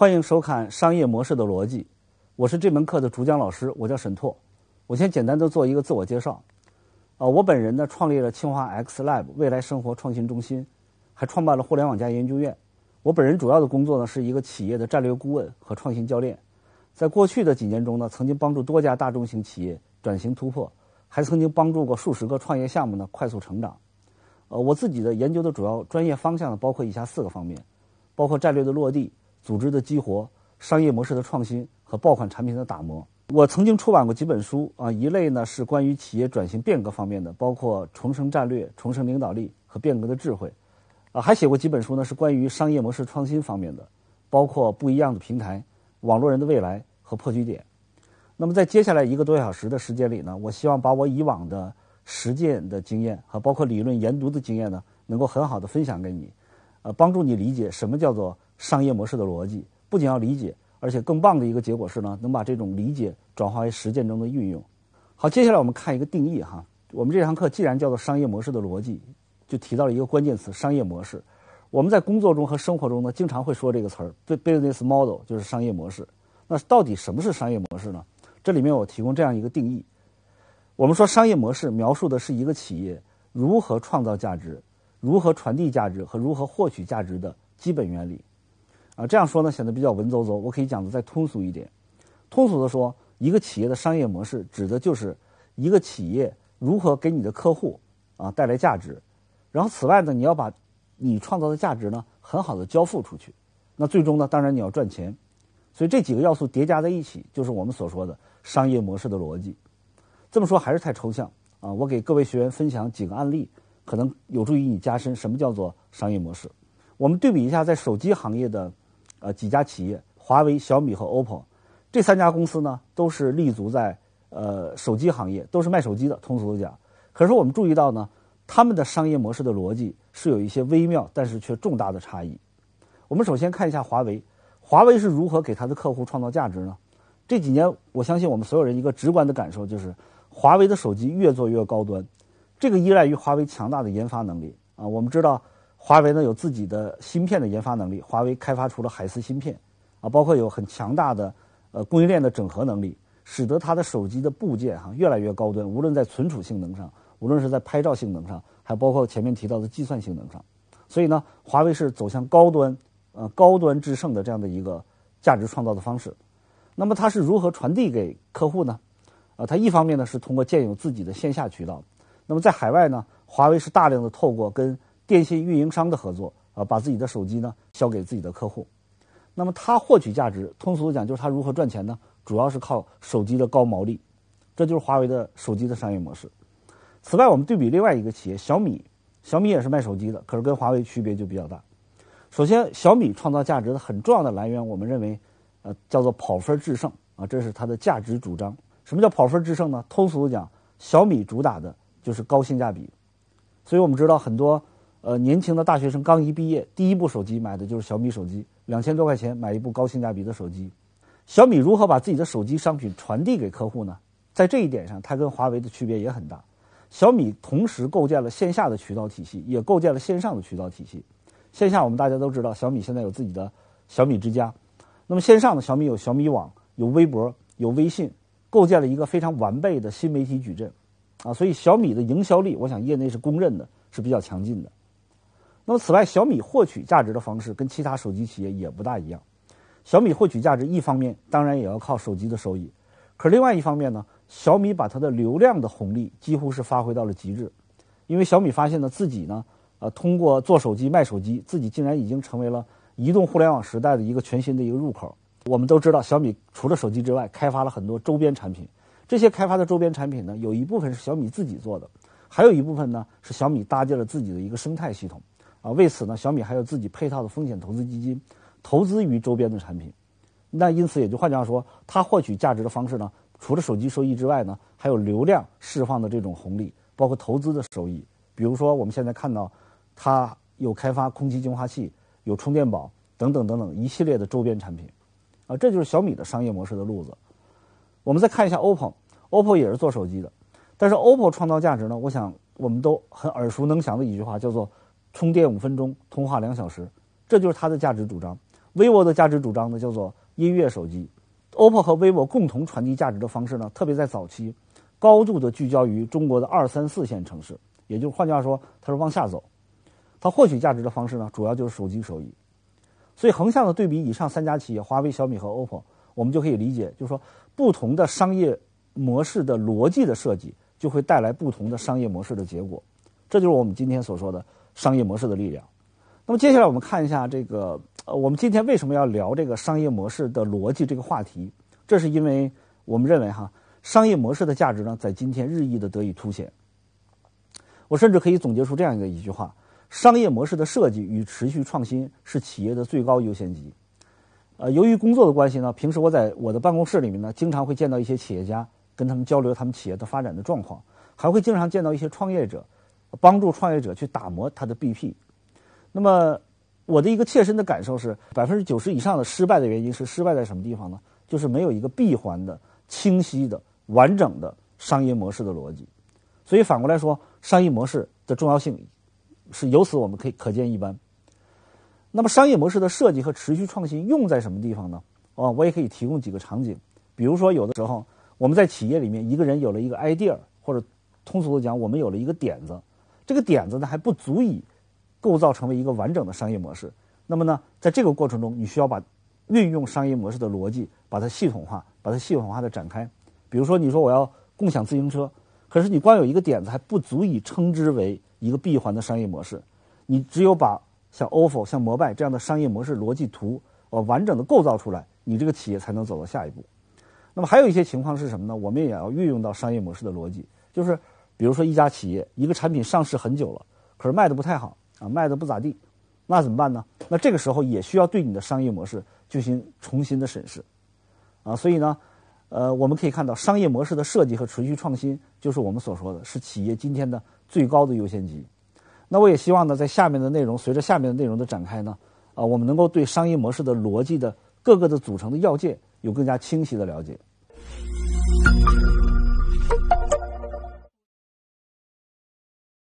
欢迎收看《商业模式的逻辑》，我是这门课的主讲老师，我叫沈拓。我先简单的做一个自我介绍。呃，我本人呢，创立了清华 X Lab 未来生活创新中心，还创办了互联网加研究院。我本人主要的工作呢，是一个企业的战略顾问和创新教练。在过去的几年中呢，曾经帮助多家大中型企业转型突破，还曾经帮助过数十个创业项目呢快速成长。呃，我自己的研究的主要专业方向呢，包括以下四个方面，包括战略的落地。组织的激活、商业模式的创新和爆款产品的打磨。我曾经出版过几本书啊，一类呢是关于企业转型变革方面的，包括重生战略、重生领导力和变革的智慧，啊，还写过几本书呢，是关于商业模式创新方面的，包括不一样的平台、网络人的未来和破局点。那么在接下来一个多小时的时间里呢，我希望把我以往的实践的经验和包括理论研读的经验呢，能够很好的分享给你，呃，帮助你理解什么叫做。商业模式的逻辑不仅要理解，而且更棒的一个结果是呢，能把这种理解转化为实践中的运用。好，接下来我们看一个定义哈。我们这堂课既然叫做商业模式的逻辑，就提到了一个关键词“商业模式”。我们在工作中和生活中呢，经常会说这个词儿，“business model” 就是商业模式。那到底什么是商业模式呢？这里面我提供这样一个定义：我们说商业模式描述的是一个企业如何创造价值、如何传递价值和如何获取价值的基本原理。啊，这样说呢显得比较文绉绉。我可以讲的再通俗一点，通俗的说，一个企业的商业模式指的就是一个企业如何给你的客户啊带来价值，然后此外呢，你要把你创造的价值呢很好的交付出去。那最终呢，当然你要赚钱。所以这几个要素叠加在一起，就是我们所说的商业模式的逻辑。这么说还是太抽象啊。我给各位学员分享几个案例，可能有助于你加深什么叫做商业模式。我们对比一下，在手机行业的。呃，几家企业，华为、小米和 OPPO，这三家公司呢，都是立足在呃手机行业，都是卖手机的。通俗的讲，可是我们注意到呢，他们的商业模式的逻辑是有一些微妙，但是却重大的差异。我们首先看一下华为，华为是如何给他的客户创造价值呢？这几年，我相信我们所有人一个直观的感受就是，华为的手机越做越高端，这个依赖于华为强大的研发能力啊。我们知道。华为呢有自己的芯片的研发能力，华为开发出了海思芯片，啊，包括有很强大的呃供应链的整合能力，使得它的手机的部件哈越来越高端，无论在存储性能上，无论是在拍照性能上，还包括前面提到的计算性能上，所以呢，华为是走向高端，呃，高端制胜的这样的一个价值创造的方式。那么它是如何传递给客户呢？啊，它一方面呢是通过建有自己的线下渠道，那么在海外呢，华为是大量的透过跟电信运营商的合作啊，把自己的手机呢销给自己的客户，那么他获取价值，通俗的讲就是他如何赚钱呢？主要是靠手机的高毛利，这就是华为的手机的商业模式。此外，我们对比另外一个企业小米，小米也是卖手机的，可是跟华为区别就比较大。首先，小米创造价值的很重要的来源，我们认为，呃，叫做跑分制胜啊，这是它的价值主张。什么叫跑分制胜呢？通俗的讲，小米主打的就是高性价比，所以我们知道很多。呃，年轻的大学生刚一毕业，第一部手机买的就是小米手机，两千多块钱买一部高性价比的手机。小米如何把自己的手机商品传递给客户呢？在这一点上，它跟华为的区别也很大。小米同时构建了线下的渠道体系，也构建了线上的渠道体系。线下我们大家都知道，小米现在有自己的小米之家。那么线上呢？小米有小米网，有微博，有微信，构建了一个非常完备的新媒体矩阵。啊，所以小米的营销力，我想业内是公认的，是比较强劲的。那么，此外，小米获取价值的方式跟其他手机企业也不大一样。小米获取价值，一方面当然也要靠手机的收益，可是另外一方面呢，小米把它的流量的红利几乎是发挥到了极致。因为小米发现呢，自己呢，呃，通过做手机卖手机，自己竟然已经成为了移动互联网时代的一个全新的一个入口。我们都知道，小米除了手机之外，开发了很多周边产品。这些开发的周边产品呢，有一部分是小米自己做的，还有一部分呢，是小米搭建了自己的一个生态系统。啊，为此呢，小米还有自己配套的风险投资基金，投资于周边的产品。那因此，也就换句话说，它获取价值的方式呢，除了手机收益之外呢，还有流量释放的这种红利，包括投资的收益。比如说，我们现在看到它有开发空气净化器、有充电宝等等等等一系列的周边产品。啊，这就是小米的商业模式的路子。我们再看一下 OPPO，OPPO 也是做手机的，但是 OPPO 创造价值呢，我想我们都很耳熟能详的一句话叫做。充电五分钟，通话两小时，这就是它的价值主张。vivo 的价值主张呢，叫做音乐手机。OPPO 和 vivo 共同传递价值的方式呢，特别在早期，高度的聚焦于中国的二三四线城市，也就是换句话说，它是往下走。它获取价值的方式呢，主要就是手机收益。所以，横向的对比以上三家企业，华为、小米和 OPPO，我们就可以理解，就是说不同的商业模式的逻辑的设计，就会带来不同的商业模式的结果。这就是我们今天所说的。商业模式的力量。那么接下来我们看一下这个，呃，我们今天为什么要聊这个商业模式的逻辑这个话题？这是因为我们认为哈，商业模式的价值呢，在今天日益的得以凸显。我甚至可以总结出这样一个一句话：商业模式的设计与持续创新是企业的最高优先级。呃，由于工作的关系呢，平时我在我的办公室里面呢，经常会见到一些企业家，跟他们交流他们企业的发展的状况，还会经常见到一些创业者。帮助创业者去打磨他的 BP。那么，我的一个切身的感受是，百分之九十以上的失败的原因是失败在什么地方呢？就是没有一个闭环的、清晰的、完整的商业模式的逻辑。所以反过来说，商业模式的重要性是由此我们可以可见一斑。那么，商业模式的设计和持续创新用在什么地方呢？啊，我也可以提供几个场景。比如说，有的时候我们在企业里面，一个人有了一个 idea，或者通俗的讲，我们有了一个点子。这个点子呢还不足以构造成为一个完整的商业模式。那么呢，在这个过程中，你需要把运用商业模式的逻辑，把它系统化，把它系统化的展开。比如说，你说我要共享自行车，可是你光有一个点子还不足以称之为一个闭环的商业模式。你只有把像 ofo、像摩拜这样的商业模式逻辑图呃完整的构造出来，你这个企业才能走到下一步。那么还有一些情况是什么呢？我们也要运用到商业模式的逻辑，就是。比如说，一家企业一个产品上市很久了，可是卖的不太好啊，卖的不咋地，那怎么办呢？那这个时候也需要对你的商业模式进行重新的审视，啊，所以呢，呃，我们可以看到商业模式的设计和持续创新，就是我们所说的是企业今天的最高的优先级。那我也希望呢，在下面的内容，随着下面的内容的展开呢，啊，我们能够对商业模式的逻辑的各个的组成的要件有更加清晰的了解。